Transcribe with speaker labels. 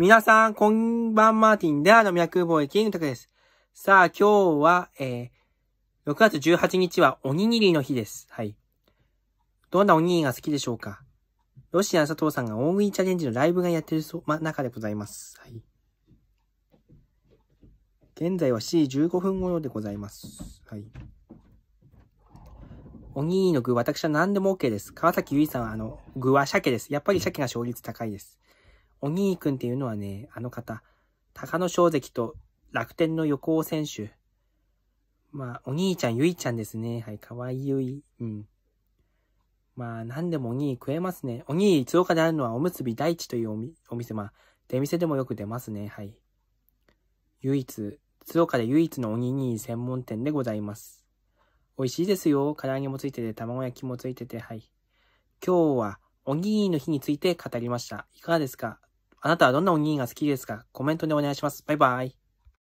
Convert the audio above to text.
Speaker 1: 皆さん、こんばんマーティンであの脈貿易のタクです。さあ、今日は、えー、6月18日はおにぎりの日です。はい。どんなおにぎりが好きでしょうかロシアの佐藤さんが大食いチャレンジのライブがやってるそ、ま、中でございます。はい。現在は4時15分頃でございます。はい。おにぎりの具、私は何でも OK です。川崎ゆいさんは、あの、具は鮭です。やっぱり鮭が勝率高いです。お兄くんっていうのはね、あの方、高野正関と楽天の横尾選手。まあ、お兄ちゃん、ゆいちゃんですね。はい、かわいいゆい。うん。まあ、何でもおに食えますね。おにぎり岡であるのはおむすび大地というおお店、まあ、出店でもよく出ますね。はい。唯一、鶴岡で唯一のおに専門店でございます。美味しいですよ。唐揚げもついてて、卵焼きもついてて、はい。今日は、おにぎりの日について語りました。いかがですかあなたはどんなおにぎりが好きですかコメントでお願いします。バイバイ。